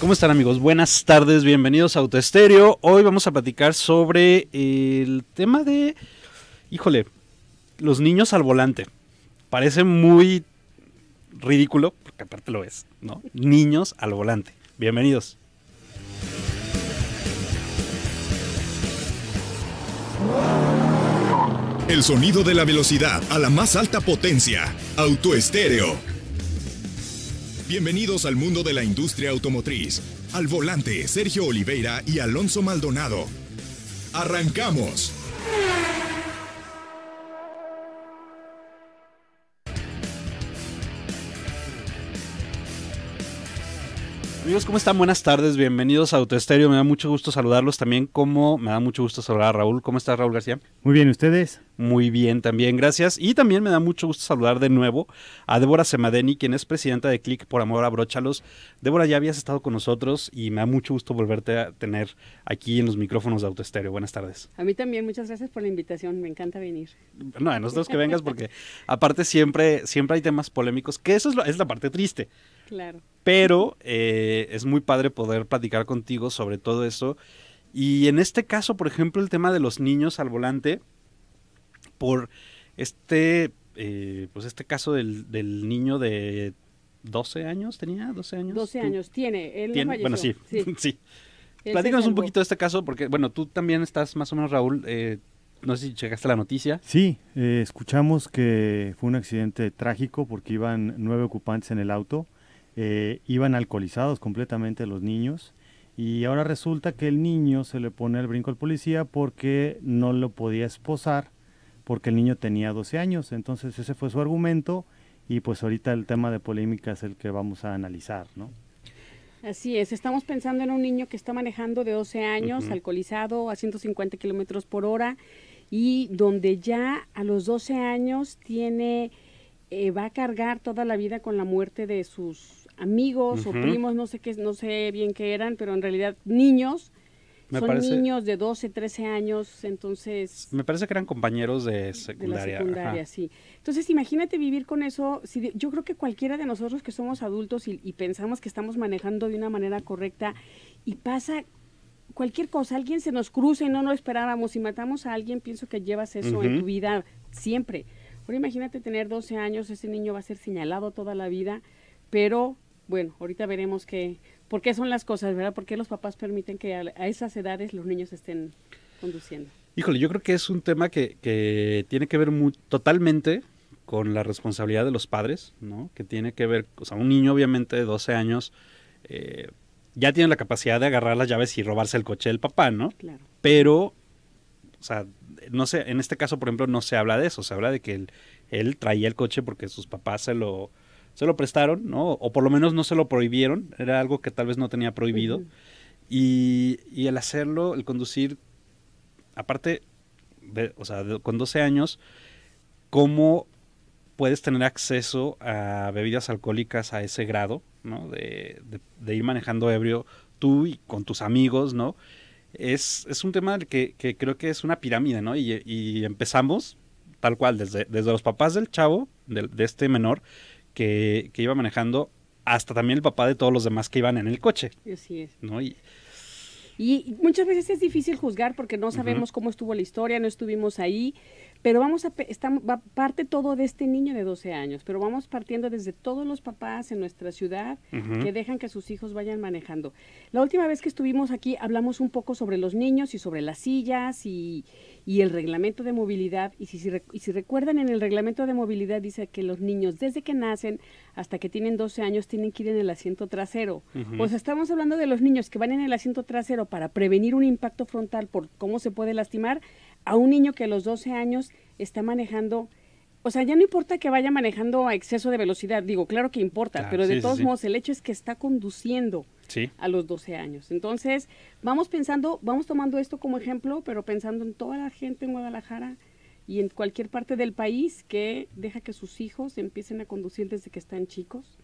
¿Cómo están amigos? Buenas tardes, bienvenidos a Autoestéreo. Hoy vamos a platicar sobre el tema de, híjole, los niños al volante. Parece muy ridículo, porque aparte lo es, ¿no? Niños al volante. Bienvenidos. El sonido de la velocidad a la más alta potencia. Autoestéreo. Bienvenidos al mundo de la industria automotriz. Al volante, Sergio Oliveira y Alonso Maldonado. ¡Arrancamos! Amigos, ¿cómo están? Buenas tardes, bienvenidos a Autoestéreo. Me da mucho gusto saludarlos también, como me da mucho gusto saludar a Raúl. ¿Cómo estás, Raúl García? Muy bien, ¿ustedes? Muy bien, también, gracias. Y también me da mucho gusto saludar de nuevo a Débora Semadeni, quien es presidenta de Click por Amor a Bróchalos. Débora, ya habías estado con nosotros y me da mucho gusto volverte a tener aquí en los micrófonos de Autoestéreo. Buenas tardes. A mí también, muchas gracias por la invitación, me encanta venir. No, a nosotros que vengas porque aparte siempre, siempre hay temas polémicos, que eso es, es la parte triste. Pero eh, es muy padre poder platicar contigo sobre todo eso. Y en este caso, por ejemplo, el tema de los niños al volante, por este, eh, pues este caso del, niño de 12 años, ¿tenía 12 años? 12 años, tiene, él Bueno, sí, sí. Platícanos un poquito de este caso, porque, bueno, tú también estás más o menos, Raúl, eh, no sé si llegaste a la noticia. Sí, escuchamos que fue un accidente trágico porque iban nueve ocupantes en el auto eh, iban alcoholizados completamente los niños y ahora resulta que el niño se le pone el brinco al policía porque no lo podía esposar porque el niño tenía 12 años. Entonces ese fue su argumento y pues ahorita el tema de polémica es el que vamos a analizar, ¿no? Así es, estamos pensando en un niño que está manejando de 12 años, alcoholizado, a 150 kilómetros por hora y donde ya a los 12 años tiene, eh, va a cargar toda la vida con la muerte de sus amigos o primos, no sé qué, no sé bien qué eran, pero en realidad niños. son niños de 12, 13 años, entonces... Me parece que eran compañeros de secundaria. De secundaria, sí. Entonces, imagínate vivir con eso. Si yo creo que cualquiera de nosotros que somos adultos y, pensamos que estamos manejando de una manera correcta y pasa cualquier cosa, alguien se nos cruza y no lo esperábamos y matamos a alguien, pienso que llevas eso en tu vida siempre. Ahora imagínate tener 12 años, ese niño va a ser señalado toda la vida, pero bueno, ahorita veremos qué, por qué son las cosas, ¿verdad? ¿Por qué los papás permiten que a, esas edades los niños estén conduciendo? Híjole, yo creo que es un tema que, que tiene que ver totalmente con la responsabilidad de los padres, ¿no? Que tiene que ver, o sea, un niño obviamente de 12 años eh, ya tiene la capacidad de agarrar las llaves y robarse el coche del papá, ¿no? Claro. Pero, o sea, no sé, en este caso, por ejemplo, no se habla de eso, se habla de que él traía el coche porque sus papás se lo, se lo prestaron, ¿no? O por lo menos no se lo prohibieron, era algo que tal vez no tenía prohibido. y, el hacerlo, el conducir, aparte, o sea, con 12 años, ¿cómo puedes tener acceso a bebidas alcohólicas a ese grado, ¿no? De, ir manejando ebrio tú y con tus amigos, ¿no? Es, es un tema que, creo que es una pirámide, ¿no? Y, y empezamos tal cual, desde, desde los papás del chavo, de este menor, que, iba manejando, hasta también el papá de todos los demás que iban en el coche. Así es. Y, muchas veces es difícil juzgar porque no sabemos cómo estuvo la historia, no estuvimos ahí, pero vamos a, parte todo de este niño de 12 años, pero vamos partiendo desde todos los papás en nuestra ciudad que dejan que sus hijos vayan manejando. La última vez que estuvimos aquí hablamos un poco sobre los niños y sobre las sillas y, el reglamento de movilidad. Y si, recuerdan, en el reglamento de movilidad dice que los niños desde que nacen hasta que tienen 12 años tienen que ir en el asiento trasero. Pues O sea, estamos hablando de los niños que van en el asiento trasero para prevenir un impacto frontal por cómo se puede lastimar a un niño que a los 12 años está manejando, o sea, ya no importa que vaya manejando a exceso de velocidad, digo, claro que importa, pero de todos modos el hecho es que está conduciendo a los 12 años. Entonces, vamos pensando, vamos tomando esto como ejemplo, pero pensando en toda la gente en Guadalajara y en cualquier parte del país que deja que sus hijos empiecen a conducir desde que están chicos,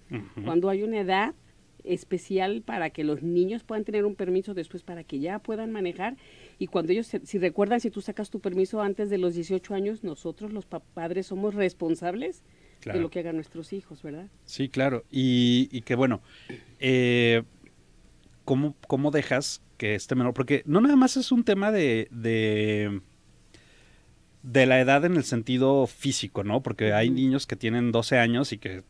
cuando hay una edad especial para que los niños puedan tener un permiso después para que ya puedan manejar y cuando ellos, si recuerdan, si tú sacas tu permiso antes de los 18 años, nosotros los padres somos responsables de lo que hagan nuestros hijos, ¿verdad? Sí, claro. Y, y que bueno, eh, ¿cómo, dejas que este menor? Porque no nada más es un tema de, de la edad en el sentido físico, ¿no? Porque hay niños que tienen 12 años y que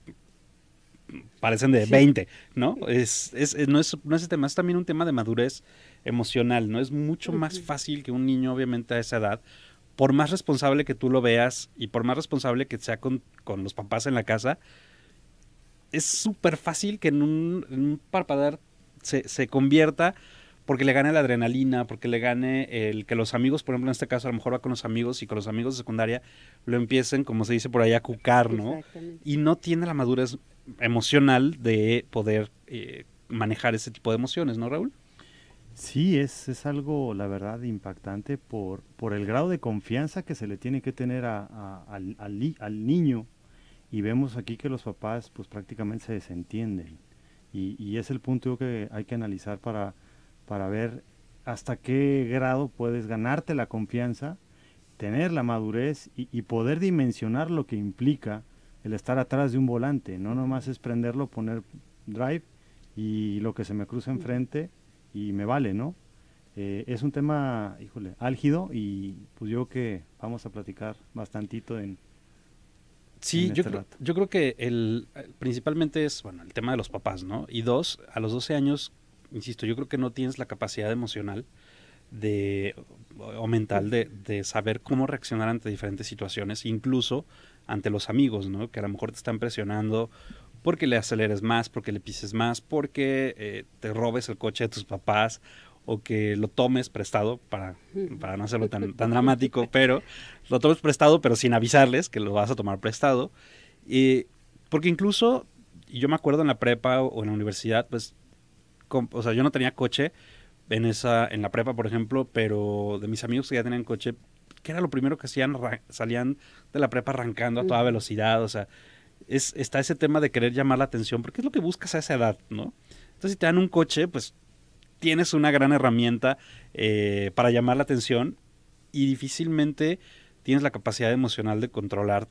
parecen de 20, ¿no? Es, es, no, es, no tema, es también un tema de madurez emocional, ¿no? Es mucho más fácil que un niño, obviamente, a esa edad, por más responsable que tú lo veas y por más responsable que sea con, los papás en la casa, es súper fácil que en un, en se, se, convierta porque le gane la adrenalina, porque le gane el que los amigos, por ejemplo, en este caso a lo mejor va con los amigos y con los amigos de secundaria lo empiecen, como se dice por ahí, a cucar, ¿no? Y no tiene la madurez emocional de poder eh, manejar ese tipo de emociones, ¿no, Raúl? Sí, es, algo, la verdad, impactante por, por el grado de confianza que se le tiene que tener al, niño. Y vemos aquí que los papás pues prácticamente se desentienden. Y, es el punto que hay que analizar para, ver hasta qué grado puedes ganarte la confianza, tener la madurez y, y, poder dimensionar lo que implica el estar atrás de un volante. No nomás es prenderlo, poner drive y lo que se me cruza enfrente y me vale, ¿no? Eh, es un tema, híjole, álgido y pues yo creo que vamos a platicar bastantito en... Sí, yo, este creo, yo creo que el, eh, principalmente es, bueno, el tema de los papás, ¿no? Y dos, a los 12 años, insisto, yo creo que no tienes la capacidad emocional de, o mental de, de saber cómo reaccionar ante diferentes situaciones, incluso ante los amigos, ¿no? Que a lo mejor te están presionando porque le aceleres más, porque le pises más, porque eh, te robes el coche de tus papás o que lo tomes prestado para, para no hacerlo tan, dramático, pero lo tomes prestado pero sin avisarles que lo vas a tomar prestado. Y, porque incluso yo me acuerdo en la prepa o en la universidad, pues, o sea, yo no tenía coche en, esa, en la prepa, por ejemplo, pero de mis amigos que ya tenían coche, que era lo primero que hacían, salían de la prepa arrancando a toda velocidad, o sea, es, está ese tema de querer llamar la atención, porque es lo que buscas a esa edad, ¿no? Entonces, si te dan un coche, pues tienes una gran herramienta eh, para llamar la atención y difícilmente tienes la capacidad emocional de controlar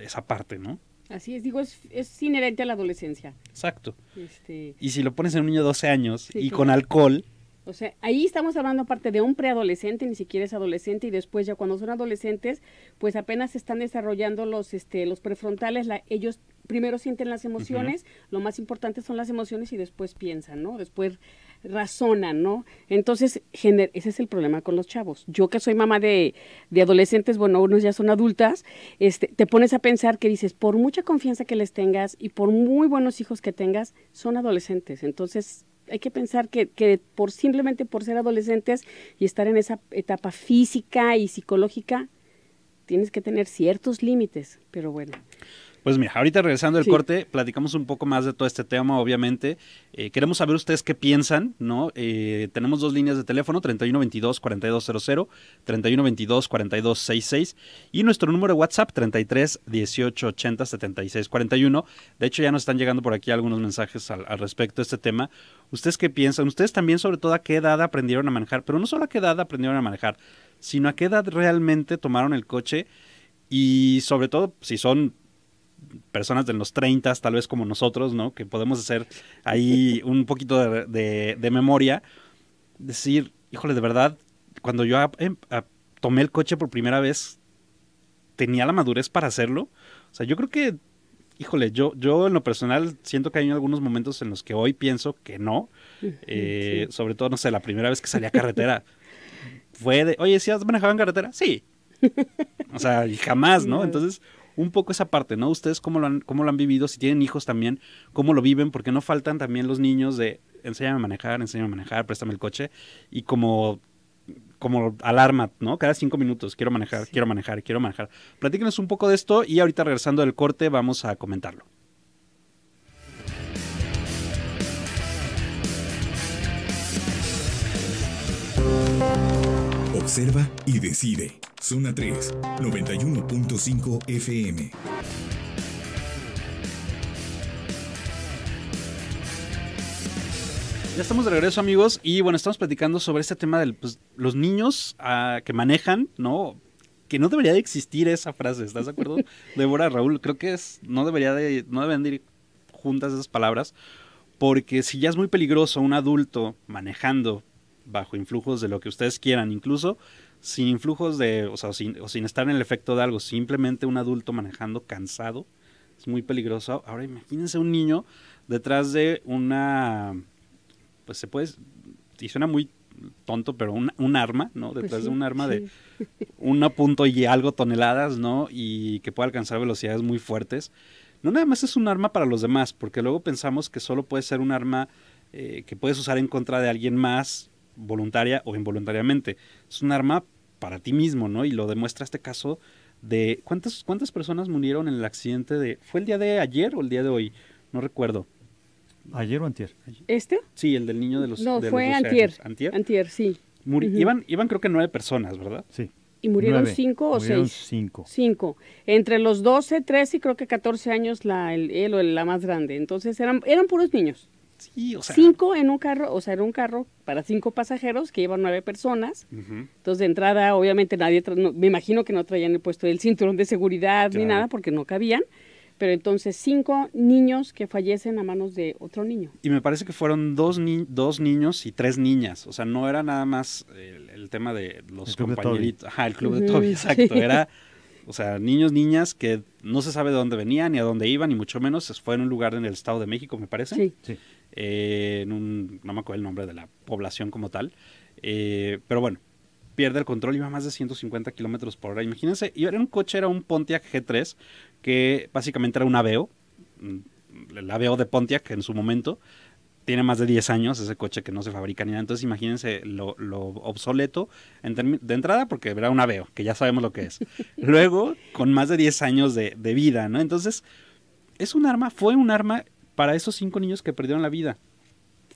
esa parte, ¿no? Así es, digo, es, inherente a la adolescencia. Exacto. Este y si lo pones en un niño de 12 años y con alcohol, o sea, ahí estamos hablando aparte de un preadolescente, ni siquiera es adolescente, y después ya cuando son adolescentes, pues apenas están desarrollando los, este, los prefrontales, ellos primero sienten las emociones, lo más importante son las emociones y después piensan, ¿no? Después razonan, ¿no? Entonces, ese es el problema con los chavos. Yo que soy mamá de, de adolescentes, bueno, unos ya son adultas, este, te pones a pensar que dices, por mucha confianza que les tengas y por muy buenos hijos que tengas, son adolescentes. Entonces, hay que pensar que, que, por simplemente por ser adolescentes y estar en esa etapa física y psicológica, tienes que tener ciertos límites, pero bueno. Pues mira, ahorita regresando del corte, platicamos un poco más de todo este tema, obviamente. Eh, queremos saber ustedes qué piensan, ¿no? Eh, tenemos dos líneas de teléfono, 3122-4200, 3122-4266 y nuestro número de WhatsApp, 33 18 80 De hecho, ya nos están llegando por aquí algunos mensajes al, al respecto de este tema. ¿Ustedes qué piensan? Ustedes también, sobre todo, a qué edad aprendieron a manejar, pero no solo a qué edad aprendieron a manejar, sino a qué edad realmente tomaron el coche y sobre todo si son personas de los 30, tal vez como nosotros, ¿no? Que podemos hacer ahí un poquito de, memoria. Decir, híjole, de verdad, cuando yo em, tomé el coche por primera vez, tenía la madurez para hacerlo. O sea, yo creo que, híjole, yo, yo en lo personal siento que hay algunos momentos en los que hoy pienso que no. Eh, sobre todo, no sé, la primera vez que salí a carretera. Fue de, oye, ¿si ¿sí has manejado en carretera? Sí. O sea, jamás, ¿no? Entonces, un poco esa parte, ¿no? Ustedes cómo lo han, lo han vivido, si tienen hijos también, cómo lo viven, porque no faltan también los niños de enséñame a manejar, enséñame a manejar, préstame el coche, y como como alarma, ¿no? Cada cinco minutos, quiero manejar, quiero manejar, quiero manejar. Platíquenos un poco de esto y ahorita regresando del corte vamos a comentarlo. Observa y decide. Zona 3, 91.5 FM. Ya estamos de regreso amigos y bueno, estamos platicando sobre este tema de pues, los niños ah, que manejan, ¿no? Que no debería de existir esa frase, ¿estás de acuerdo? Débora, Raúl, creo que es, no debería de, no deben de ir juntas esas palabras, porque si ya es muy peligroso un adulto manejando bajo influjos de lo que ustedes quieran incluso, sin influjos de, o sea, sin, o sin estar en el efecto de algo, simplemente un adulto manejando cansado, es muy peligroso. Ahora imagínense un niño detrás de una, pues se puede, y suena muy tonto, pero un, un arma, ¿no? Pues detrás de un arma de una punto y algo toneladas, ¿no? Y que puede alcanzar velocidades muy fuertes. No nada más es un arma para los demás, porque luego pensamos que solo puede ser un arma eh, que puedes usar en contra de alguien más voluntaria o involuntariamente. Es un arma para ti mismo, ¿no? Y lo demuestra este caso de cuántas, cuántas personas murieron en el accidente de... ¿Fue el día de ayer o el día de hoy? No recuerdo. ¿Ayer o antier? ¿Este? Sí, el del niño de los... No, fue antier. antier. Antier, sí. iban, iban creo que nueve personas, ¿verdad? Sí. ¿Y murieron cinco o seis? Cinco. Cinco. Entre los 12, 13 y creo que 14 años la, el, él o la más grande. Entonces eran, eran puros niños. Cinco en un carro, o sea, era un carro para cinco pasajeros que iban nueve personas. Entonces, de entrada, obviamente, nadie, me imagino que no traían el puesto del cinturón de seguridad ni nada porque no cabían. Pero entonces, cinco niños que fallecen a manos de otro niño. Y me parece que fueron dos, dos niños y tres niñas. O sea, no era nada más el, tema de los compañeritos. Ajá, el club de Toby, exacto. Era. O sea, niños, niñas que no se sabe de dónde venían, ni a dónde iban, ni mucho menos. Fue en un lugar en el Estado de México, me parece. Sí. sí. Eh, en un, no me acuerdo el nombre de la población como tal, eh, pero bueno, pierde el control, iba va más de 150 kilómetros por hora. Imagínense, y era un coche, era un Pontiac G3, que básicamente era un Aveo, el mm, Aveo de Pontiac en su momento. Tiene más de 10 años ese coche que no se fabrica ni nada. Entonces imagínense lo, obsoleto de entrada porque era un Aveo, que ya sabemos lo que es. Luego, con más de 10 años de, de vida, ¿no? Entonces, es un arma, fue un arma para esos cinco niños que perdieron la vida.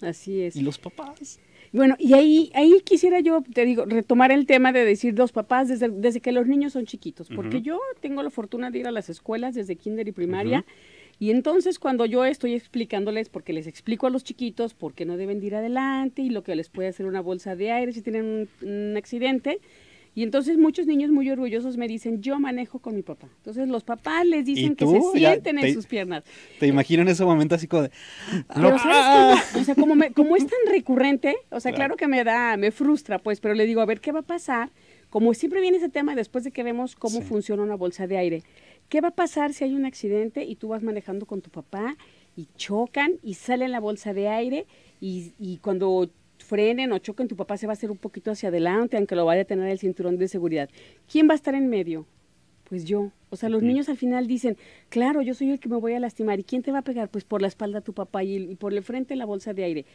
Así es. Y los papás. Bueno, y ahí, ahí quisiera yo, te digo, retomar el tema de decir los papás desde, desde que los niños son chiquitos, porque yo tengo la fortuna de ir a las escuelas desde kinder y primaria. Y entonces cuando yo estoy explicándoles, porque les explico a los chiquitos por qué no deben ir adelante y lo que les puede hacer una bolsa de aire si tienen un accidente, y entonces muchos niños muy orgullosos me dicen, yo manejo con mi papá. Entonces los papás les dicen que se sienten en sus piernas. Te imagino en ese momento así como de... Ah, o sea, como, como, es tan recurrente, o sea, claro. que me da, me frustra, pues, pero le digo, a ver, ¿qué va a pasar? Como siempre viene ese tema después de que vemos cómo funciona una bolsa de aire. ¿Qué va a pasar si hay un accidente y tú vas manejando con tu papá y chocan y sale la bolsa de aire y, y cuando frenen o choquen, tu papá se va a hacer un poquito hacia adelante, aunque lo vaya a tener el cinturón de seguridad. ¿Quién va a estar en medio? Pues yo. O sea, los niños al final dicen, claro, yo soy el que me voy a lastimar. ¿Y quién te va a pegar? Pues por la espalda tu papá y, por el frente la bolsa de aire.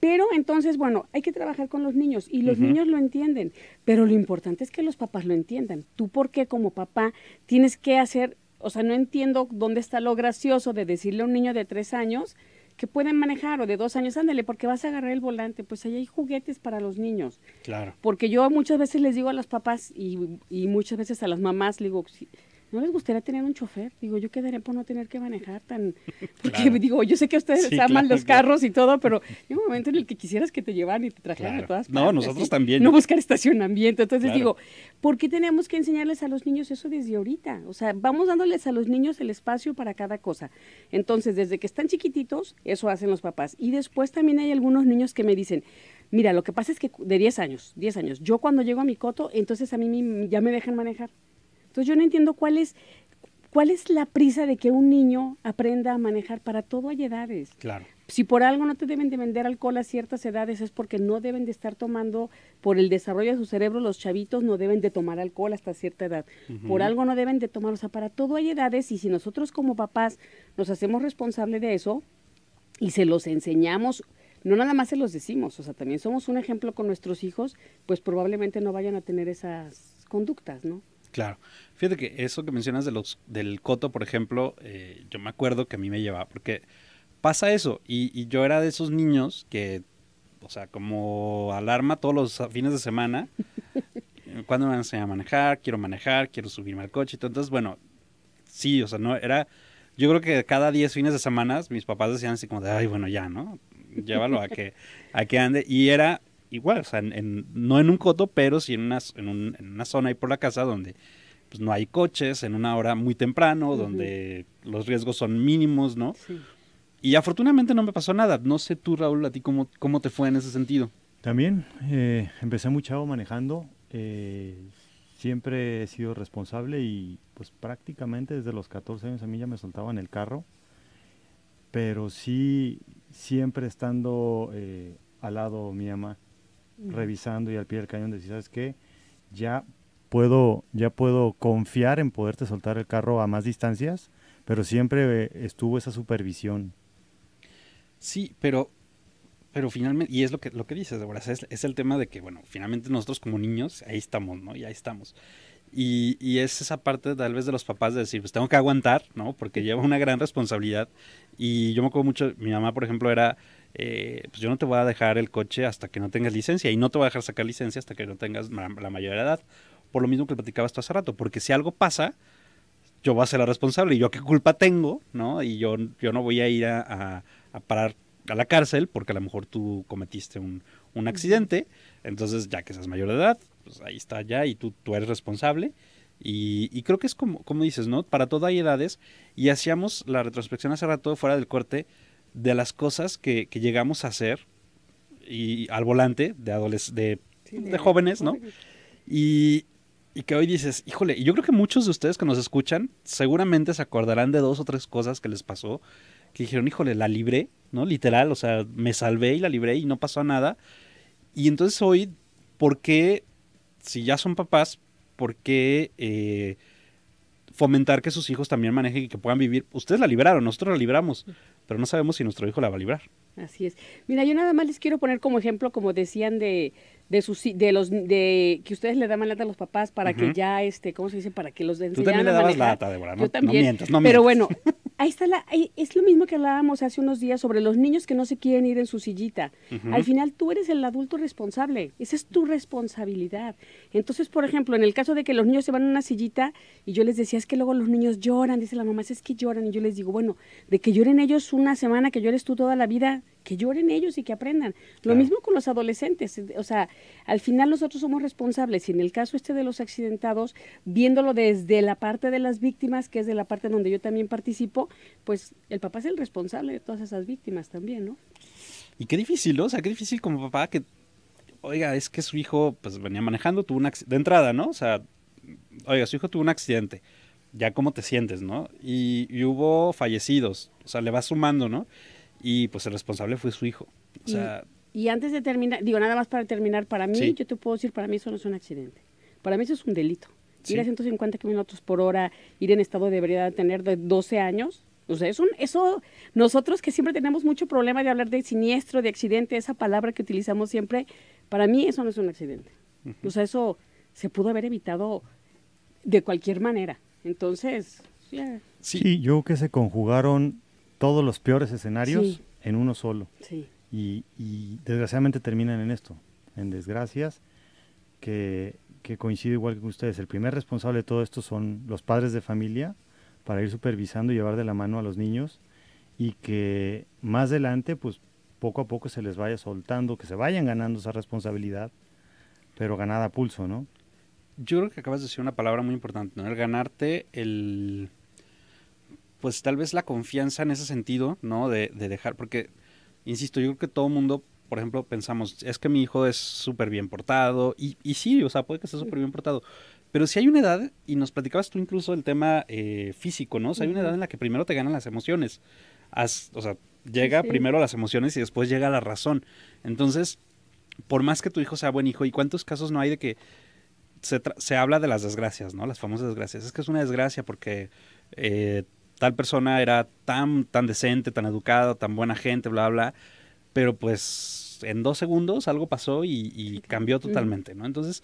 Pero entonces, bueno, hay que trabajar con los niños y los niños lo entienden. Pero lo importante es que los papás lo entiendan. Tú, ¿por qué como papá tienes que hacer o sea, no entiendo dónde está lo gracioso de decirle a un niño de tres años que pueden manejar o de dos años, ándale, porque vas a agarrar el volante, pues ahí hay juguetes para los niños. Claro. Porque yo muchas veces les digo a los papás y, muchas veces a las mamás, les digo, ¿No les gustaría tener un chofer? Digo, yo quedaré por no tener que manejar tan... Porque digo, yo sé que ustedes les aman los carros y todo, pero hay un momento en el que quisieras que te llevaran y te trajeran a todas partes. No, nosotros también. No buscar estacionamiento. Entonces digo, ¿por qué tenemos que enseñarles a los niños eso desde ahorita? O sea, vamos dándoles a los niños el espacio para cada cosa. Entonces, desde que están chiquititos, eso hacen los papás. Y después también hay algunos niños que me dicen, mira, lo que pasa es que de 10 años, 10 años, yo cuando llego a mi coto, entonces a mí ya me dejan manejar. Entonces yo no entiendo cuál es, cuál es la prisa de que un niño aprenda a manejar. Para todo hay edades. Claro. Si por algo no te deben de vender alcohol a ciertas edades es porque no deben de estar tomando, por el desarrollo de su cerebro, los chavitos no deben de tomar alcohol hasta cierta edad. Por algo no deben de tomar, o sea, para todo hay edades y si nosotros como papás nos hacemos responsable de eso y se los enseñamos no nada más se los decimos, o sea, también somos un ejemplo con nuestros hijos, pues probablemente no vayan a tener esas conductas, ¿no? Claro. Fíjate que eso que mencionas de los, del coto, por ejemplo, eh, yo me acuerdo que a mí me llevaba, porque pasa eso, y, yo era de esos niños que, o sea, como alarma todos los fines de semana, cuando me van a manejar, quiero manejar, quiero subirme al coche, entonces, bueno, sí, o sea, no, era, yo creo que cada 10 fines de semana mis papás decían así como de, ay, bueno, ya, ¿no? Llévalo a que, a que ande, y era igual, o sea, no en un coto, pero sí en una, en, zona ahí por la casa donde pues, no hay coches, en una hora muy temprano, donde los riesgos son mínimos, ¿no? Y afortunadamente no me pasó nada. No sé tú, Raúl, a ti cómo, cómo te fue en ese sentido. También eh, empecé muy chavo manejando. Eh, siempre he sido responsable y pues prácticamente desde los 14 años a mí ya me soltaban el carro. Pero sí, siempre estando eh, al lado mi mamá revisando y al pie del cañón decir, ¿sabes qué? Ya puedo, ya puedo confiar en poderte soltar el carro a más distancias, pero siempre eh, estuvo esa supervisión. Sí, pero, pero finalmente, y es lo que, lo que dices, ahora es, es el tema de que, bueno, finalmente nosotros como niños, ahí estamos, ¿no? Y ahí estamos. Y, y, es esa parte tal vez de los papás de decir, pues tengo que aguantar, ¿no? Porque lleva una gran responsabilidad. Y yo me acuerdo mucho, mi mamá, por ejemplo, era eh, pues yo no te voy a dejar el coche hasta que no tengas licencia y no te voy a dejar sacar licencia hasta que no tengas la, mayor de edad. Por lo mismo que platicabas tú hace rato, porque si algo pasa, yo voy a ser la responsable y yo qué culpa tengo, ¿no? Y yo, yo no voy a ir a, a, parar a la cárcel porque a lo mejor tú cometiste un, accidente. Entonces, ya que seas mayor de edad, pues ahí está ya y tú, tú eres responsable. Y, creo que es como, como dices, ¿no? Para toda hay edades. Y hacíamos la retrospección hace rato fuera del corte de las cosas que, llegamos a hacer y al volante de, adoles, de, jóvenes, ¿no? Y, que hoy dices, híjole, y yo creo que muchos de ustedes que nos escuchan seguramente se acordarán de dos o tres cosas que les pasó, que dijeron, híjole, la libré, ¿no? Literal, o sea, me salvé y la libré y no pasó nada. Y entonces hoy, ¿por qué, si ya son papás, por qué eh, fomentar que sus hijos también manejen y que puedan vivir? Ustedes la libraron, nosotros la libramos, pero no sabemos si nuestro hijo la va a librar. Así es. Mira, yo nada más les quiero poner como ejemplo, como decían de de sus de los de que ustedes le daban lata a los papás para que ya este cómo se dice para que los dense. Tú también le dabas lata, Débora, ¿no? No mientas, no Pero bueno, ahí está la es lo mismo que hablábamos hace unos días sobre los niños que no se quieren ir en su sillita. Al final tú eres el adulto responsable, esa es tu responsabilidad. Entonces, por ejemplo, en el caso de que los niños se van a una sillita y yo les decía, es que luego los niños lloran, dice la mamá, es que lloran y yo les digo, bueno, de que lloren ellos una semana, que llores tú toda la vida, que lloren ellos y que aprendan. Lo mismo con los adolescentes, eh, o sea, al final nosotros somos responsables y en el caso este de los accidentados, viéndolo desde la parte de las víctimas, que es de la parte donde yo también participo, pues el papá es el responsable de todas esas víctimas también, ¿no? Y qué difícil, ¿no? O sea, qué difícil como papá que, oiga, es que su hijo pues venía manejando, tuvo un de entrada, ¿no? O sea, oiga, su hijo tuvo un accidente ya cómo te sientes, ¿no? Y, y, hubo fallecidos, o sea, le vas sumando, ¿no? y pues el responsable fue su hijo. y, antes de terminar, digo nada más para terminar, para mí, yo te puedo decir, para mí eso no es un accidente, para mí eso es un delito. Ir a 150 kilómetros por hora, ir en estado de debería tener de 12 años, o sea, es un, eso, nosotros que siempre tenemos mucho problema de hablar de siniestro, de accidente, esa palabra que utilizamos siempre, para mí eso no es un accidente. O sea, eso se pudo haber evitado de cualquier manera. Entonces, sí. sí, yo que se conjugaron todos los peores escenarios en uno solo. Sí. Y, desgraciadamente terminan en esto, en desgracias, que, que coincido igual que ustedes. El primer responsable de todo esto son los padres de familia para ir supervisando y llevar de la mano a los niños y que más adelante, pues poco a poco se les vaya soltando, que se vayan ganando esa responsabilidad, pero ganada a pulso, ¿no? Yo creo que acabas de decir una palabra muy importante, ¿no? El ganarte el, pues tal vez la confianza en ese sentido, ¿no? De, dejar, porque, insisto, yo creo que todo mundo, por ejemplo, pensamos, es que mi hijo es súper bien portado, y, sí, o sea, puede que sea súper bien portado, pero si hay una edad, y nos platicabas tú incluso el tema eh, físico, ¿no? O sea, hay una edad en la que primero te ganan las emociones, o sea, llega primero las emociones y después llega la razón. Entonces, por más que tu hijo sea buen hijo, ¿y cuántos casos no hay de que se, habla de las desgracias, ¿no? Las famosas desgracias. Es que es una desgracia porque eh, tal persona era tan, tan decente, tan educado, tan buena gente, bla, bla, pero pues en dos segundos algo pasó y, cambió totalmente, ¿no? Entonces,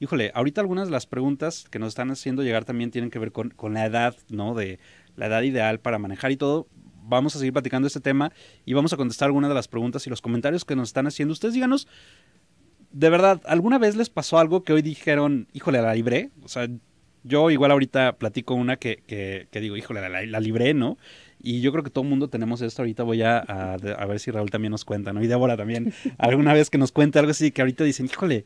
híjole, ahorita algunas de las preguntas que nos están haciendo llegar también tienen que ver con, con la edad, ¿no? De la edad ideal para manejar y todo vamos a seguir platicando este tema y vamos a contestar algunas de las preguntas y los comentarios que nos están haciendo. Ustedes díganos, de verdad, ¿alguna vez les pasó algo que hoy dijeron, híjole, la libré? O sea, yo igual ahorita platico una que, que, digo, híjole, la, libré, ¿no? Y yo creo que todo el mundo tenemos esto. Ahorita voy a, a, ver si Raúl también nos cuenta, ¿no? Y Débora también, alguna vez que nos cuente algo así que ahorita dicen, híjole,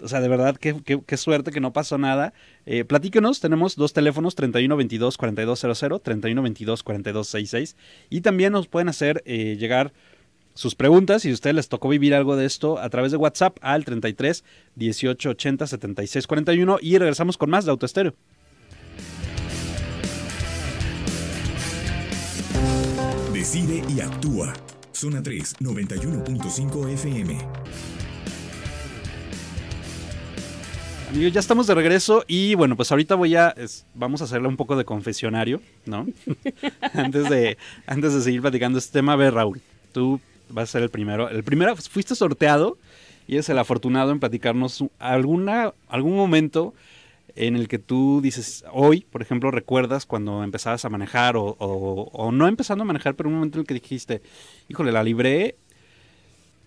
o sea, de verdad, qué, qué, suerte que no pasó nada. Eh, platíquenos, tenemos dos teléfonos, 3122-4200, 3122-4266. Y también nos pueden hacer eh, llegar sus preguntas y si a ustedes les tocó vivir algo de esto a través de WhatsApp al 33 18 80 76 41 y regresamos con más de Autoestéreo. Decide y actúa. Zona 3, 91.5 FM. Amigos, ya estamos de regreso y bueno, pues ahorita voy a, vamos a hacerle un poco de confesionario, ¿no? antes, de, antes de seguir platicando este tema, a ver, Raúl, tú va a ser el primero. El primero, fuiste sorteado y es el afortunado en platicarnos alguna, algún momento en el que tú dices, hoy, por ejemplo, recuerdas cuando empezabas a manejar o, o, no empezando a manejar, pero un momento en el que dijiste, híjole, la libré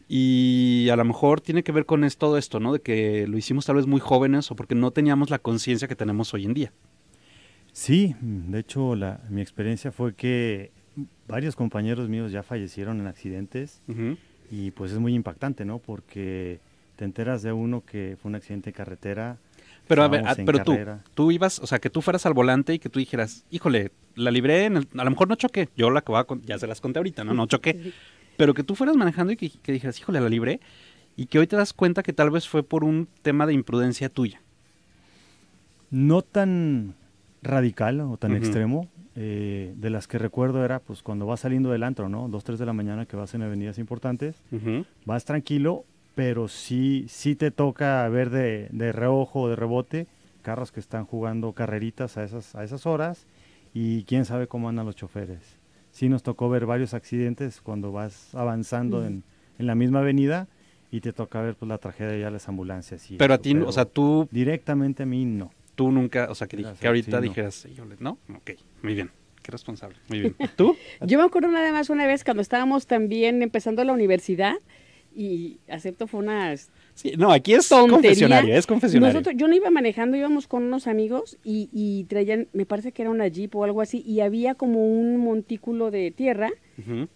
y a lo mejor tiene que ver con todo esto, ¿no? De que lo hicimos tal vez muy jóvenes o porque no teníamos la conciencia que tenemos hoy en día. Sí, de hecho, mi experiencia fue que varios compañeros míos ya fallecieron en accidentes y pues es muy impactante, ¿no? Porque te enteras de uno que fue un accidente de carretera. Pero a ver, ah, pero tú, ibas, o sea, que tú fueras al volante y que tú dijeras, híjole, la libré, a lo mejor no choqué, yo la acababa, ya se las conté ahorita, ¿no? No choqué. Pero que tú fueras manejando y que, dijeras, híjole, la libré, y que hoy te das cuenta que tal vez fue por un tema de imprudencia tuya. No tan radical o tan extremo, eh, de las que recuerdo era pues cuando vas saliendo del antro, ¿no? dos tres de la mañana que vas en avenidas importantes, vas tranquilo, pero sí, sí te toca ver de, reojo o de rebote carros que están jugando carreritas a esas, a esas horas y quién sabe cómo andan los choferes. Sí nos tocó ver varios accidentes cuando vas avanzando en, la misma avenida y te toca ver pues, la tragedia ya las ambulancias. Y pero a ti, o sea, tú... Directamente a mí no tú nunca, o sea, que, ahorita dijeras, no, ok, muy bien. Qué responsable. Muy bien. ¿Tú? yo me acuerdo nada más una vez cuando estábamos también empezando la universidad y acepto fue una Sí, no, aquí es tontería. es confesionario. Nosotros, yo no iba manejando, íbamos con unos amigos y, traían, me parece que era una jeep o algo así, y había como un montículo de tierra,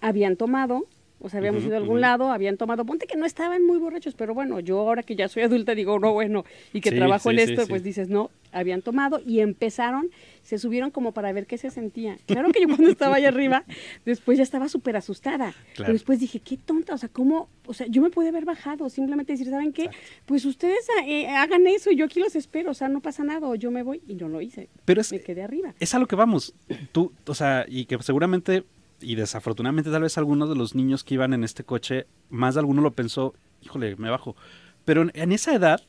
habían tomado o pues, sea, habíamos ido a algún lado, habían tomado, ponte que no estaban muy borrachos, pero bueno, yo ahora que ya soy adulta digo, no, bueno, y que trabajo en esto, pues dices, no, habían tomado y empezaron, se subieron como para ver qué se sentía. Claro que yo cuando estaba allá arriba, después ya estaba súper asustada. Pero después dije, qué tonta, o sea, ¿cómo? O sea, yo me pude haber bajado, simplemente decir, ¿saben qué? Pues ustedes eh, eh, hagan eso, y yo aquí los espero, o sea, no pasa nada, o yo me voy y no lo hice. Pero es, me quedé arriba. Es a lo que vamos, tú, o sea, y que seguramente y desafortunadamente tal vez algunos de los niños que iban en este coche, más de alguno lo pensó, híjole, me bajo. Pero en, esa edad,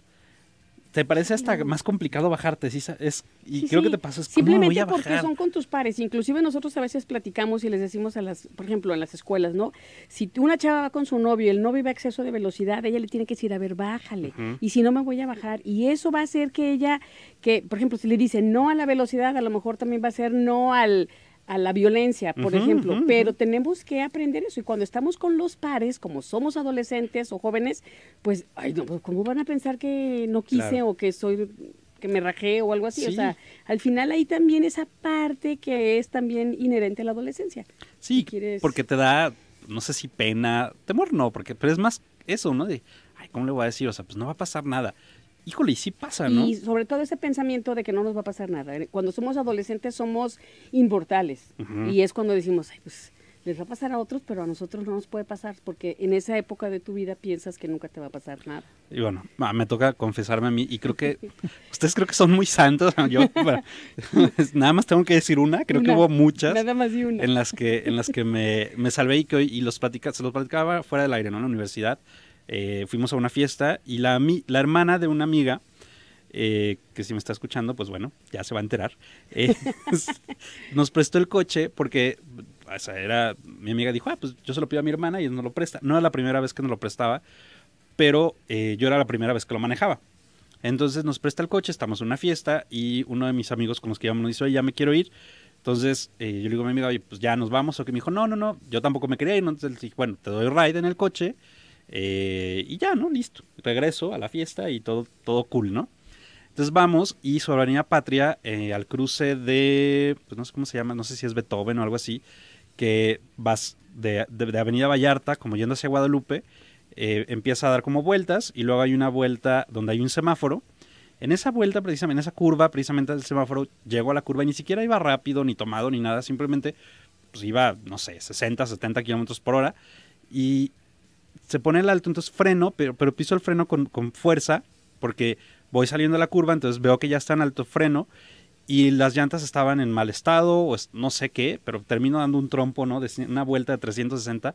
te parece hasta más complicado bajarte, ¿sí? Es, y creo que te pasó es Simplemente voy a porque son con tus pares. Inclusive nosotros a veces platicamos y les decimos a las, por ejemplo, en las escuelas, ¿no? Si una chava va con su novio y el novio va a exceso de velocidad, ella le tiene que decir, a ver, bájale. Y si no, me voy a bajar. Y eso va a hacer que ella, que, por ejemplo, si le dice no a la velocidad, a lo mejor también va a ser no al a la violencia, por ejemplo, pero tenemos que aprender eso y cuando estamos con los pares, como somos adolescentes o jóvenes, pues, ay, no, pues, ¿cómo van a pensar que no quise o que soy que me rajé o algo así. O sea, al final ahí también esa parte que es también inherente a la adolescencia. Sí, porque te da, no sé si pena, temor no, porque pero es más eso, ¿no? De, ay, ¿cómo le voy a decir? O sea, pues no va a pasar nada híjole, y sí pasa, ¿no? Y sobre todo ese pensamiento de que no nos va a pasar nada. Cuando somos adolescentes somos inmortales y es cuando decimos, pues les va a pasar a otros, pero a nosotros no nos puede pasar, porque en esa época de tu vida piensas que nunca te va a pasar nada. Y bueno, me toca confesarme a mí, y creo que ustedes creo que son muy santos, yo nada más tengo que decir una, creo que hubo muchas nada más una. en las que, en las que me, me salvé y que y los platicaba, se los platicaba fuera del aire, ¿no? En la universidad, eh, fuimos a una fiesta y la, hermana de una amiga, eh, que si me está escuchando, pues bueno, ya se va a enterar, eh, nos prestó el coche porque era, mi amiga dijo, ah, pues yo se lo pido a mi hermana y él no lo presta. No era la primera vez que nos lo prestaba, pero yo era la primera vez que lo manejaba. Entonces nos presta el coche, estamos en una fiesta y uno de mis amigos con los que íbamos nos dice, oye, ya me quiero ir. Entonces yo le digo a mi amiga, pues ya nos vamos. O que me dijo, no, no, no, yo tampoco me quería ir. Entonces le dije, bueno, te doy ride en el coche eh, y ya, ¿no? Listo. Regreso a la fiesta y todo, todo cool, ¿no? Entonces vamos y Soberanía Patria eh, al cruce de, pues no sé cómo se llama, no sé si es Beethoven o algo así, que vas de, de, Avenida Vallarta, como yendo hacia Guadalupe, eh, empieza a dar como vueltas y luego hay una vuelta donde hay un semáforo. En esa vuelta, precisamente, en esa curva, precisamente del semáforo, llego a la curva y ni siquiera iba rápido, ni tomado, ni nada, simplemente pues iba, no sé, 60, 70 kilómetros por hora. Y se pone el alto, entonces freno, pero, pero piso el freno con, con fuerza, porque voy saliendo de la curva, entonces veo que ya está en alto freno y las llantas estaban en mal estado o no sé qué, pero termino dando un trompo, ¿no? De una vuelta de 360.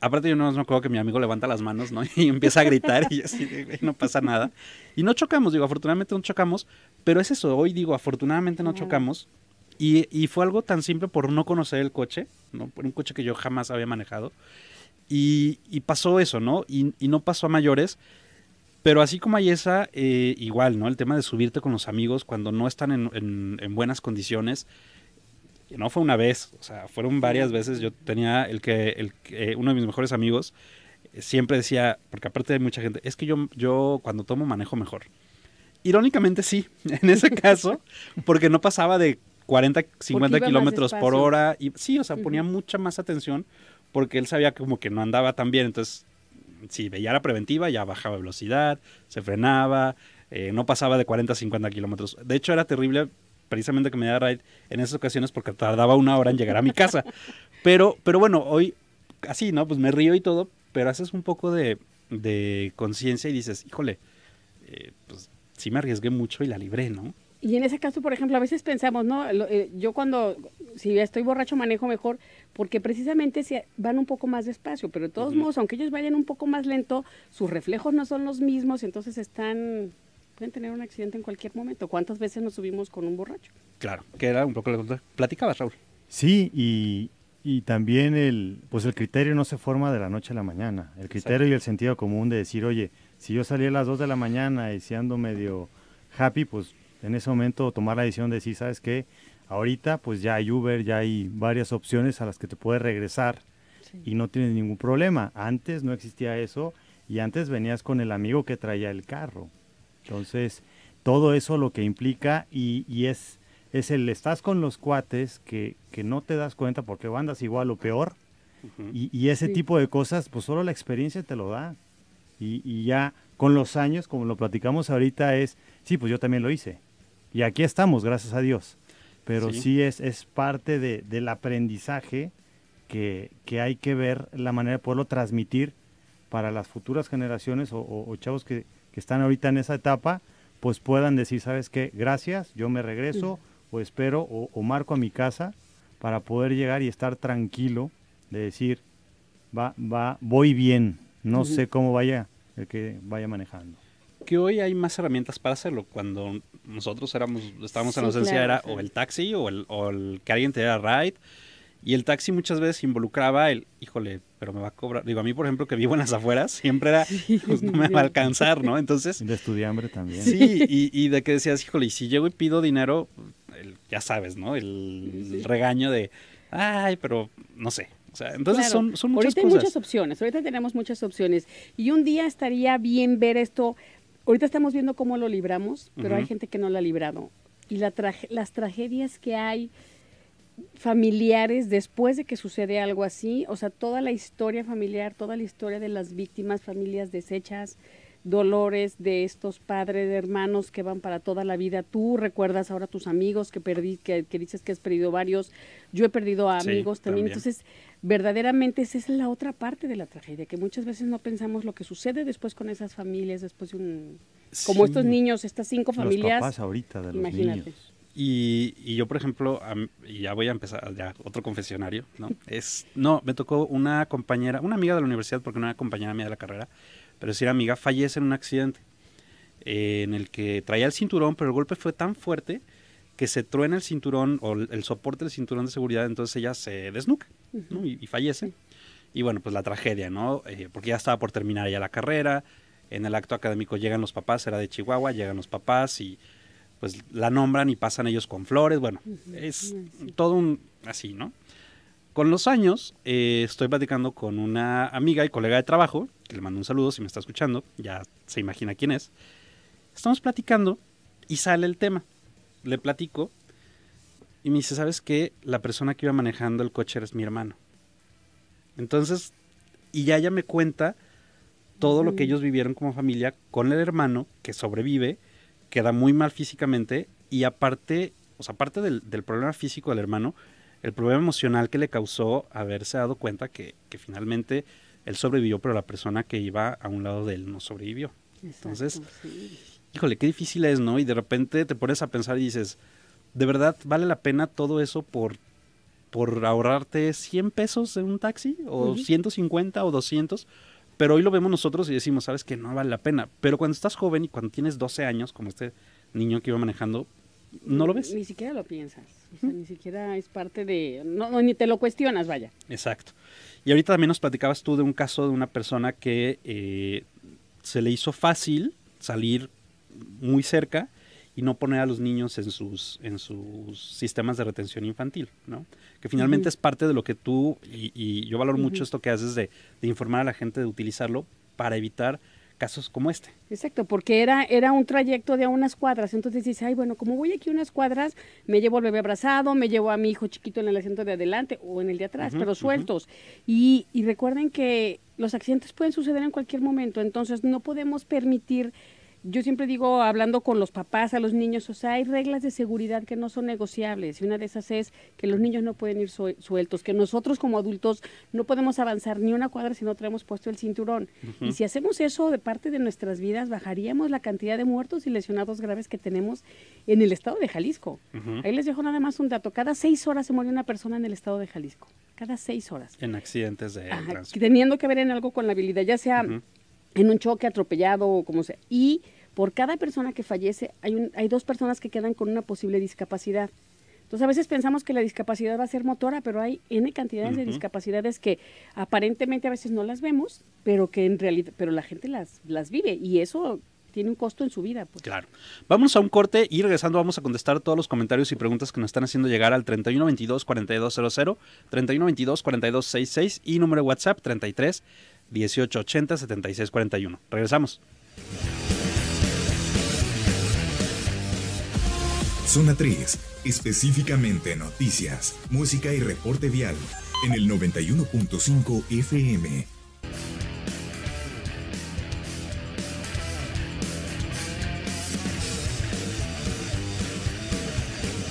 Aparte yo no me acuerdo que mi amigo levanta las manos, ¿no? Y empieza a gritar y así, no pasa nada. Y no chocamos, digo, afortunadamente no chocamos, pero es eso, hoy digo, afortunadamente no chocamos. Y, y fue algo tan simple por no conocer el coche, ¿no? Por un coche que yo jamás había manejado. Y, pasó eso, ¿no? Y, no pasó a mayores. Pero así como hay esa, eh, igual, ¿no? El tema de subirte con los amigos cuando no están en, buenas condiciones. no fue una vez, o sea, fueron varias veces. Yo tenía el que, eh, uno de mis mejores amigos eh, siempre decía, porque aparte de mucha gente, es que yo, yo cuando tomo manejo mejor. Irónicamente sí, en ese caso, porque no pasaba de 40, 50 kilómetros por hora. Y, sí, o sea, ponía mucha más atención porque él sabía como que no andaba tan bien, entonces si veía la preventiva ya bajaba velocidad, se frenaba, eh, no pasaba de 40 a 50 kilómetros. De hecho era terrible precisamente que me diera ride en esas ocasiones porque tardaba una hora en llegar a mi casa. Pero, pero bueno, hoy así, ¿no? Pues me río y todo, pero haces un poco de, de conciencia y dices, híjole, eh, pues sí me arriesgué mucho y la libré, ¿no? Y en ese caso, por ejemplo, a veces pensamos, no, eh, yo cuando, si estoy borracho, manejo mejor, porque precisamente van un poco más despacio, pero de todos modos, aunque ellos vayan un poco más lento, sus reflejos no son los mismos, entonces están, pueden tener un accidente en cualquier momento. ¿Cuántas veces nos subimos con un borracho? Claro, que era un poco lo que platicabas, Raúl. Sí, y, y también el, pues el criterio no se forma de la noche a la mañana. El criterio y el sentido común de decir, oye, si yo salí a las 2 de la mañana y si ando medio happy, pues en ese momento tomar la decisión de decir, ¿sabes que Ahorita pues ya hay Uber, ya hay varias opciones a las que te puedes regresar y no tienes ningún problema. Antes no existía eso y antes venías con el amigo que traía el carro. Entonces, todo eso lo que implica y, es, es el estás con los cuates que, no te das cuenta porque andas igual o peor y, ese tipo de cosas, pues solo la experiencia te lo da. y ya con los años, como lo platicamos ahorita, es, sí, pues yo también lo hice y aquí estamos, gracias a Dios. Pero sí, es, es parte de, del aprendizaje que, que, hay que ver la manera de poderlo transmitir para las futuras generaciones o, chavos que, están ahorita en esa etapa, pues puedan decir, ¿sabes qué? Gracias, yo me regreso o espero o, marco a mi casa para poder llegar y estar tranquilo de decir, va, va, voy bien, no sé cómo vaya el eh, que vaya manejando que hoy hay más herramientas para hacerlo. Cuando nosotros éramos, estábamos en la ausencia era o el taxi o el, que alguien te diera ride. Y el taxi muchas veces involucraba el, híjole, pero me va a cobrar. Digo, a mí, por ejemplo, que vivo en las afueras, siempre era, pues no me va a alcanzar, ¿no? Entonces. De estudiambre también. Sí, y, de que decías, híjole, y si llego y pido dinero, ya sabes, ¿no? El, regaño de, ay, pero no sé, o sea, entonces son, son, muchas cosas. hay muchas opciones, ahorita tenemos muchas opciones. Y un día estaría bien ver esto Ahorita estamos viendo cómo lo libramos, pero hay gente que no lo ha librado. Y las tragedias que hay familiares después de que sucede algo así, o sea, toda la historia familiar, toda la historia de las víctimas, familias deshechas, dolores de estos padres, hermanos que van para toda la vida. Tú recuerdas ahora tus amigos que perdí, que, dices que has perdido varios. Yo he perdido a amigos también. también. Entonces, verdaderamente esa es la otra parte de la tragedia, que muchas veces no pensamos lo que sucede después con esas familias, después de un... como estos niños, estas cinco familias... Los papás ahorita de los imagínate. Y, yo, por ejemplo, ya voy a empezar, ya otro confesionario, ¿no? Es, no, me tocó una compañera, una amiga de la universidad, porque no era compañera mía de la carrera, pero si era amiga, fallece en un accidente eh, en el que traía el cinturón, pero el golpe fue tan fuerte que se truena el cinturón o el soporte del cinturón de seguridad, entonces ella se desnuca y, fallece. Y bueno, pues la tragedia, ¿no? Eh, porque ya estaba por terminar ya la carrera, en el acto académico llegan los papás, era de Chihuahua, llegan los papás y pues la nombran y pasan ellos con flores, bueno, es todo un así, ¿no? Con los años eh, estoy platicando con una amiga y colega de trabajo, que le mando un saludo si me está escuchando, ya se imagina quién es. Estamos platicando y sale el tema le platico y me dice, ¿sabes qué? La persona que iba manejando el coche es mi hermano. Entonces, y ya ella me cuenta todo lo que ellos vivieron como familia con el hermano que sobrevive, queda muy mal físicamente y aparte, o sea, aparte del, problema físico del hermano, el problema emocional que le causó haberse dado cuenta que, que, finalmente él sobrevivió, pero la persona que iba a un lado de él no sobrevivió. Entonces, híjole, qué difícil es, ¿no? Y de repente te pones a pensar y dices, ¿de verdad vale la pena todo eso por, por ahorrarte 100 pesos en un taxi? ¿O 150 o 200? Pero hoy lo vemos nosotros y decimos, sabes que no vale la pena. Pero cuando estás joven y cuando tienes 12 años, como este niño que iba manejando, no lo ves. Ni siquiera lo piensas. ni siquiera es parte de. ni te lo cuestionas, vaya. Exacto. Y ahorita también nos platicabas tú de un caso de una persona que eh, se le hizo fácil salir muy cerca y no poner a los niños en sus, en sus sistemas de retención infantil, ¿no? Que finalmente es parte de lo que tú, y, yo valoro mucho esto que haces de, informar a la gente de utilizarlo para evitar casos como este. Exacto, porque era, era un trayecto de a unas cuadras, entonces dices, ay, bueno, como voy aquí unas cuadras, me llevo al bebé abrazado, me llevo a mi hijo chiquito en el asiento de adelante o en el de atrás, pero sueltos. Y, y recuerden que los accidentes pueden suceder en cualquier momento, entonces no podemos permitir yo siempre digo, hablando con los papás, a los niños, o sea, hay reglas de seguridad que no son negociables. Y una de esas es que los niños no pueden ir sueltos, que nosotros como adultos no podemos avanzar ni una cuadra si no traemos puesto el cinturón. Y si hacemos eso de parte de nuestras vidas, bajaríamos la cantidad de muertos y lesionados graves que tenemos en el estado de Jalisco. Ahí les dejo nada más un dato. Cada seis horas se muere una persona en el estado de Jalisco. Cada seis horas. En accidentes de Teniendo que ver en algo con la habilidad, ya sea en un choque atropellado o como sea. Y por cada persona que fallece hay, hay dos personas que quedan con una posible discapacidad. Entonces a veces pensamos que la discapacidad va a ser motora, pero hay N cantidades de discapacidades que aparentemente a veces no las vemos, pero que en realidad, pero la gente las, las vive y eso tiene un costo en su vida. Pues. Claro. Vamos a un corte y regresando vamos a contestar todos los comentarios y preguntas que nos están haciendo llegar al 3122-4200, 3122-4266 y número de WhatsApp 33 1880 7641. Regresamos. Zona 3, específicamente noticias, música y reporte vial, en el 91.5 FM.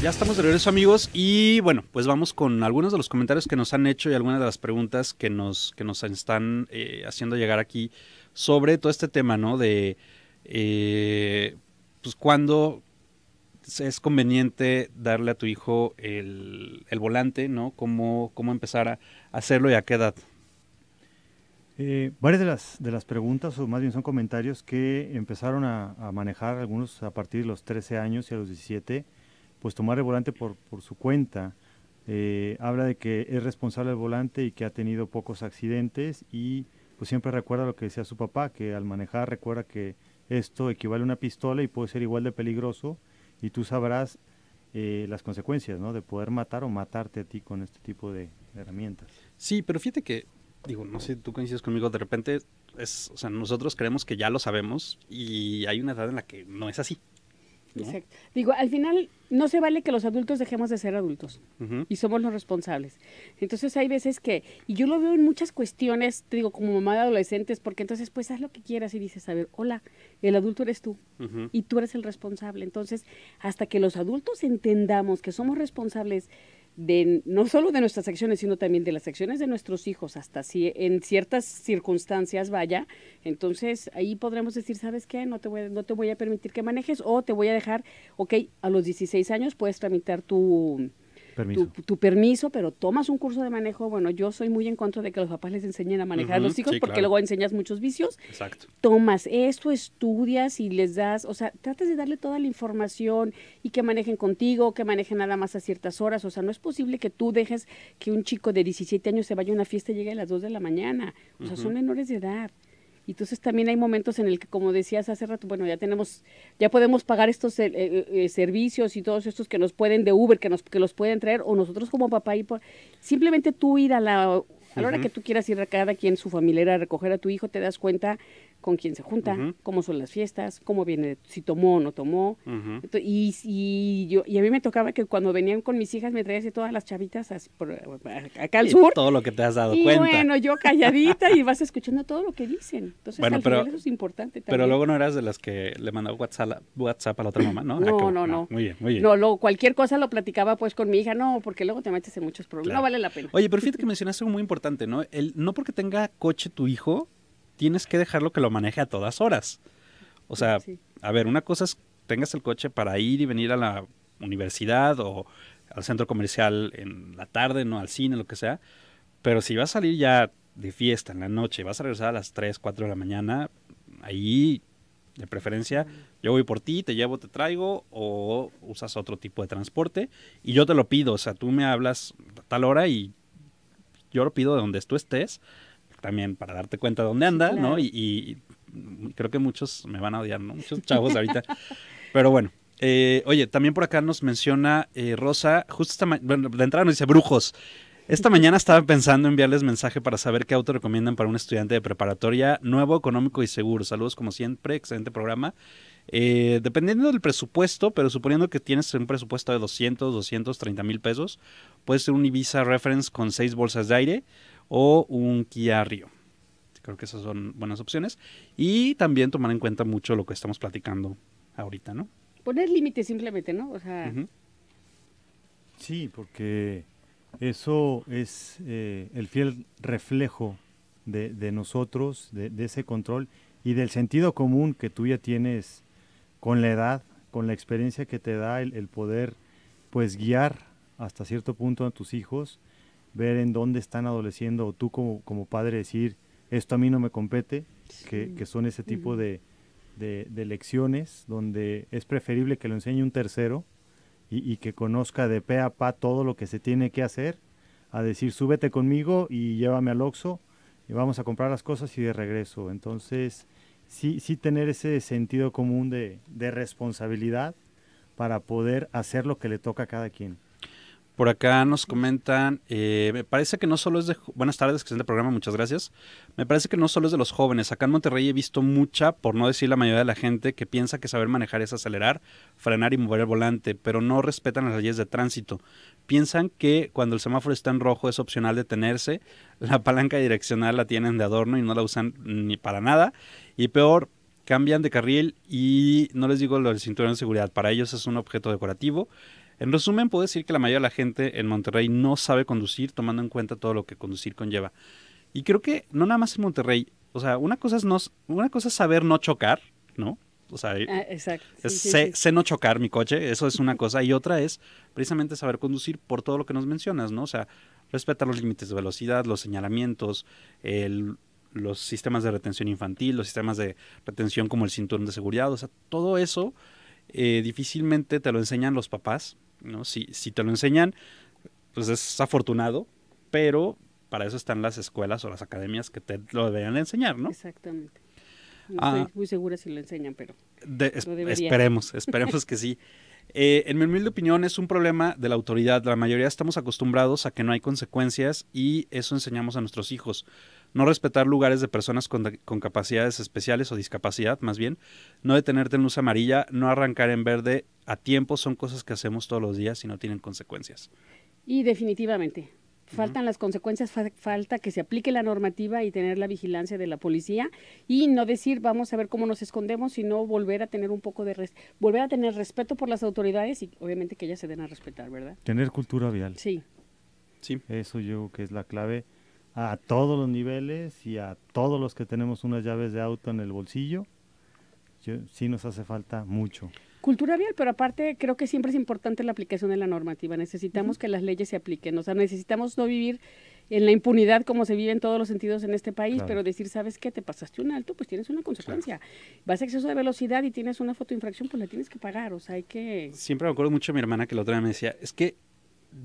Ya estamos de regreso amigos y bueno, pues vamos con algunos de los comentarios que nos han hecho y algunas de las preguntas que nos, que nos están eh, haciendo llegar aquí sobre todo este tema, ¿no? De, eh, pues, cuándo, es conveniente darle a tu hijo el, volante, ¿no? ¿Cómo, empezar a hacerlo y a qué edad? Eh, varias de las, de las preguntas, o más bien son comentarios, que empezaron a, manejar algunos a partir de los 13 años y a los 17, pues tomar el volante por, su cuenta. Eh, habla de que es responsable del volante y que ha tenido pocos accidentes y pues siempre recuerda lo que decía su papá, que al manejar recuerda que esto equivale a una pistola y puede ser igual de peligroso y tú sabrás eh, las consecuencias, ¿no? De poder matar o matarte a ti con este tipo de, herramientas. Sí, pero fíjate que, digo, no sé, tú coincides conmigo, de repente es, o sea, nosotros creemos que ya lo sabemos y hay una edad en la que no es así. Digo, al final no se vale que los adultos dejemos de ser adultos y somos los responsables. Entonces hay veces que, y yo lo veo en muchas cuestiones, te digo, como mamá de adolescentes, porque entonces pues haz lo que quieras y dices, a ver, hola, el adulto eres tú y tú eres el responsable. Entonces, hasta que los adultos entendamos que somos responsables de no solo de nuestras acciones, sino también de las acciones de nuestros hijos, hasta si en ciertas circunstancias vaya, entonces ahí podremos decir, ¿sabes qué? No te voy, no te voy a permitir que manejes o te voy a dejar, ok, a los 16 años puedes tramitar tu, tu, tu, permiso, pero tomas un curso de manejo. Bueno, yo soy muy en contra de que los papás les enseñen a manejar a los hijos porque luego enseñas muchos vicios. Exacto. Tomas esto, estudias y les das, o sea, tratas de darle toda la información y que manejen contigo, que manejen nada más a ciertas horas. O sea, no es posible que tú dejes que un chico de 17 años se vaya a una fiesta y llegue a las 2 de la mañana. O sea, son menores de edad. Y entonces también hay momentos en el que, como decías hace rato, bueno, ya tenemos, ya podemos pagar estos eh, eh, eh, servicios y todos estos que nos pueden de Uber, que nos que los pueden traer, o nosotros como papá y por, simplemente tú ir a la a la hora que tú quieras ir a cada quien su familia a recoger a tu hijo, te das cuenta con quién se junta, cómo son las fiestas, cómo viene, si tomó o no tomó. y, y, yo, y a mí me tocaba que cuando venían con mis hijas me traías todas las chavitas por, acá al sur. Todo lo que te has dado y Bueno, yo calladita y vas escuchando todo lo que dicen. Entonces, bueno, al pero, eso es importante también. Pero luego no eras de las que le mandaba WhatsApp, a la otra mamá, ¿no? No, ah, no, no, ah, Muy bien, muy bien. No, luego cualquier cosa lo platicaba pues con mi hija, no, porque luego te metes en muchos problemas. No vale la pena. Oye, pero fíjate que mencionaste algo muy importante, ¿no? El, no porque tenga coche tu hijo tienes que dejarlo que lo maneje a todas horas. O sea, a ver, una cosa es tengas el coche para ir y venir a la universidad o al centro comercial en la tarde, no al cine, lo que sea. Pero si vas a salir ya de fiesta en la noche, vas a regresar a las 3, 4 de la mañana, ahí de preferencia, yo voy por ti, te llevo, te traigo, o usas otro tipo de transporte y yo te lo pido, o sea, tú me hablas a tal hora y yo lo pido de donde tú estés también para darte cuenta de dónde anda, ¿no? Y, creo que muchos me van a odiar, ¿no? Muchos chavos ahorita. Pero bueno. Eh, oye, también por acá nos menciona eh, Rosa, justo esta bueno, de entrada nos dice brujos. Esta mañana estaba pensando en enviarles mensaje para saber qué auto recomiendan para un estudiante de preparatoria nuevo, económico y seguro. Saludos como siempre, excelente programa. Eh, dependiendo del presupuesto, pero suponiendo que tienes un presupuesto de 200, 230 mil pesos, puede ser un Ibiza Reference con seis bolsas de aire o un Kia Creo que esas son buenas opciones. Y también tomar en cuenta mucho lo que estamos platicando ahorita, ¿no? Poner límites simplemente, ¿no? O sea... Sí, porque eso es eh, el fiel reflejo de, nosotros, de, ese control y del sentido común que tú ya tienes con la edad, con la experiencia que te da el, el poder, pues guiar hasta cierto punto a tus hijos ver en dónde están adoleciendo o tú como, como padre decir, esto a mí no me compete, que, son ese tipo de, de, lecciones donde es preferible que lo enseñe un tercero y, que conozca de pe a pa todo lo que se tiene que hacer, a decir, súbete conmigo y llévame al Oxxo y vamos a comprar las cosas y de regreso. Entonces, sí, sí tener ese sentido común de, de responsabilidad para poder hacer lo que le toca a cada quien. Por acá nos comentan, eh, me parece que no solo es de... Buenas tardes, que el programa, muchas gracias. Me parece que no solo es de los jóvenes. Acá en Monterrey he visto mucha, por no decir la mayoría de la gente, que piensa que saber manejar es acelerar, frenar y mover el volante, pero no respetan las leyes de tránsito. Piensan que cuando el semáforo está en rojo es opcional detenerse, la palanca direccional la tienen de adorno y no la usan ni para nada. Y peor, cambian de carril y no les digo lo del cinturón de seguridad. Para ellos es un objeto decorativo. En resumen, puedo decir que la mayoría de la gente en Monterrey no sabe conducir, tomando en cuenta todo lo que conducir conlleva. Y creo que no nada más en Monterrey, o sea, una cosa es, no, una cosa es saber no chocar, ¿no? O sea, ah, sé, no chocar mi coche, eso es una cosa. Y otra es precisamente saber conducir por todo lo que nos mencionas, ¿no? O sea, respetar los límites de velocidad, los señalamientos, los sistemas de retención infantil, los sistemas de retención como el cinturón de seguridad, o sea, todo eso eh, difícilmente te lo enseñan los papás, ¿no? Si, si te lo enseñan, pues es afortunado, pero para eso están las escuelas o las academias que te lo deberían enseñar, ¿no? Exactamente. No ah. estoy muy segura si lo enseñan, pero. esperemos, esperemos que sí. Eh, en mi humilde opinión, es un problema de la autoridad. La mayoría estamos acostumbrados a que no hay consecuencias y eso enseñamos a nuestros hijos no respetar lugares de personas con, capacidades especiales o discapacidad, más bien, no detenerte en luz amarilla, no arrancar en verde a tiempo, son cosas que hacemos todos los días y no tienen consecuencias. Y definitivamente, faltan las consecuencias, falta que se aplique la normativa y tener la vigilancia de la policía y no decir vamos a ver cómo nos escondemos, sino volver a tener un poco de volver a tener respeto por las autoridades y obviamente que ellas se den a respetar, ¿verdad? Tener cultura vial. Sí. Sí. Eso yo creo que es la clave a todos los niveles y a todos los que tenemos unas llaves de auto en el bolsillo, sí nos hace falta mucho. Cultura vial, pero aparte creo que siempre es importante la aplicación de la normativa. Necesitamos que las leyes se apliquen, o sea, necesitamos no vivir en la impunidad como se vive en todos los sentidos en este país, pero decir, ¿sabes qué? Te pasaste un alto, pues tienes una consecuencia. Vas a exceso de velocidad y tienes una infracción, pues la tienes que pagar, o sea, hay que... Siempre me acuerdo mucho de mi hermana que la otra vez me decía, es que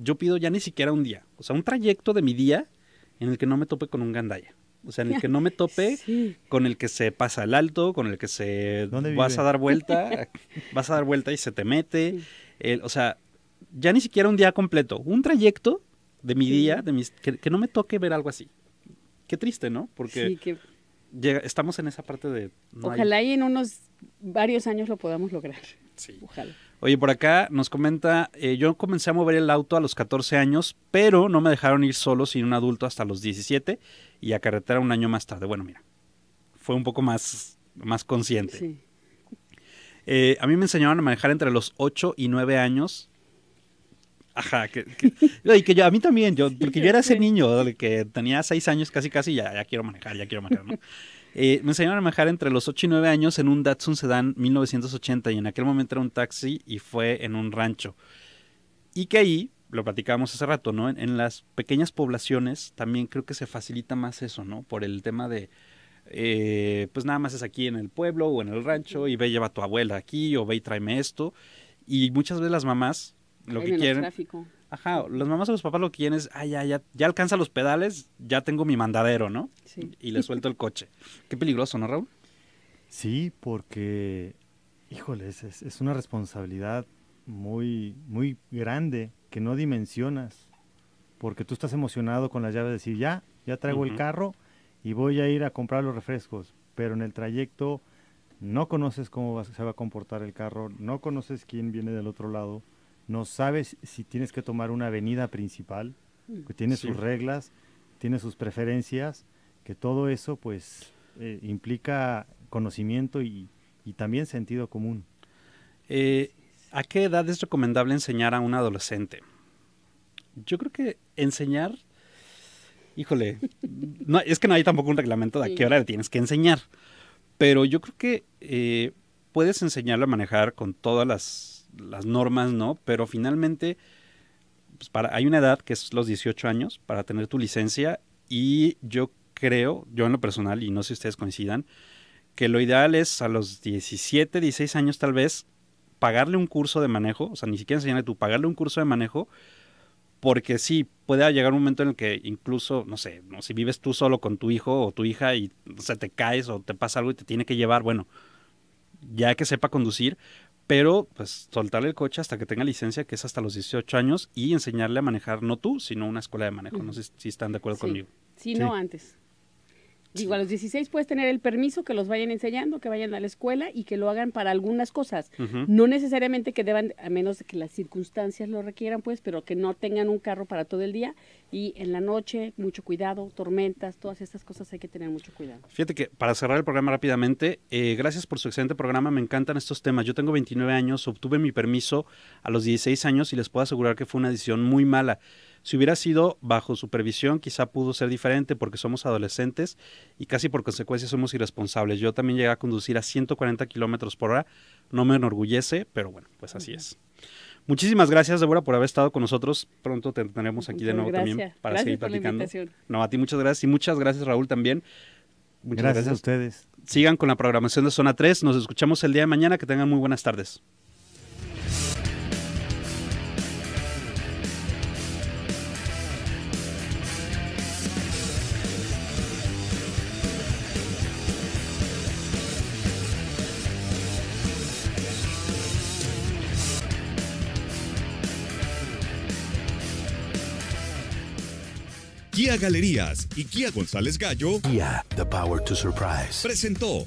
yo pido ya ni siquiera un día, o sea, un trayecto de mi día en el que no me tope con un gandaya, O sea, en el que no me tope con el que se pasa al alto, con el que se vas a dar vuelta, vas a dar vuelta y se te mete. o sea, ya ni siquiera un día completo, un trayecto de mi día, de mis, que, no me toque ver algo así. Qué triste, ¿no? Porque estamos en esa parte de... Ojalá hay... y en unos varios años lo podamos lograr. Ojalá. Oye, por acá nos comenta, eh, yo comencé a mover el auto a los 14 años, pero no me dejaron ir solo sin un adulto hasta los 17 y a carretera un año más tarde. Bueno, mira, fue un poco más, más consciente. Eh, a mí me enseñaron a manejar entre los 8 y 9 años. Ajá, que, y que yo, a mí también, yo, porque yo era ese niño que tenía 6 años casi casi, ya, ya quiero manejar, ya quiero manejar, ¿no? Eh, me enseñaron a manejar entre los 8 y 9 años en un Datsun Sedan 1980 y en aquel momento era un taxi y fue en un rancho. Y que ahí, lo platicábamos hace rato, En, las pequeñas poblaciones también creo que se facilita más eso, ¿no? Por el tema de, eh, pues nada más es aquí en el pueblo o en el rancho y ve lleva a tu abuela aquí o ve y tráeme esto. Y muchas veces las mamás lo que quieren... Ajá, las mamás o los papás lo que quieren es, ay, ya, ya, ya alcanza los pedales, ya tengo mi mandadero, ¿no? Sí. Y le suelto el coche. Qué peligroso, ¿no, Raúl? Sí, porque, híjoles, es, una responsabilidad muy, muy grande que no dimensionas, porque tú estás emocionado con la llave de decir, ya, ya traigo el carro y voy a ir a comprar los refrescos, pero en el trayecto no conoces cómo se va a comportar el carro, no conoces quién viene del otro lado no sabes si tienes que tomar una avenida principal, mm. que tiene sus reglas, tiene sus preferencias, que todo eso pues eh, implica conocimiento y, también sentido común. Eh, ¿A qué edad es recomendable enseñar a un adolescente? Yo creo que enseñar, híjole, no, es que no hay tampoco un reglamento de a qué hora le tienes que enseñar, pero yo creo que eh, puedes enseñarle a manejar con todas las las normas, ¿no? Pero finalmente pues, para, hay una edad que es los 18 años para tener tu licencia y yo creo, yo en lo personal, y no sé si ustedes coincidan, que lo ideal es a los 17, 16 años tal vez pagarle un curso de manejo, o sea, ni siquiera enseñarle tú, pagarle un curso de manejo, porque sí, puede llegar un momento en el que incluso, no sé, si vives tú solo con tu hijo o tu hija y se te caes o te pasa algo y te tiene que llevar, bueno, ya que sepa conducir, pero pues soltarle el coche hasta que tenga licencia, que es hasta los 18 años, y enseñarle a manejar, no tú, sino una escuela de manejo. No sé si están de acuerdo conmigo. sí, no antes. Digo, a los 16 puedes tener el permiso que los vayan enseñando, que vayan a la escuela y que lo hagan para algunas cosas. No necesariamente que deban, a menos de que las circunstancias lo requieran, pues, pero que no tengan un carro para todo el día y en la noche, mucho cuidado, tormentas, todas estas cosas hay que tener mucho cuidado. Fíjate que para cerrar el programa rápidamente, eh, gracias por su excelente programa, me encantan estos temas. Yo tengo 29 años, obtuve mi permiso a los 16 años y les puedo asegurar que fue una decisión muy mala. Si hubiera sido bajo supervisión, quizá pudo ser diferente porque somos adolescentes y casi por consecuencia somos irresponsables. Yo también llegué a conducir a 140 kilómetros por hora. No me enorgullece, pero bueno, pues así es. Muchísimas gracias, Débora, por haber estado con nosotros. Pronto te tendremos aquí de nuevo también para seguir platicando. no, a ti muchas gracias y muchas gracias, Raúl, también. Muchas gracias a ustedes. Sigan con la programación de Zona 3. Nos escuchamos el día de mañana. Que tengan muy buenas tardes. Kia Galerías y Kia González Gallo. Kia, the power to surprise. Presentó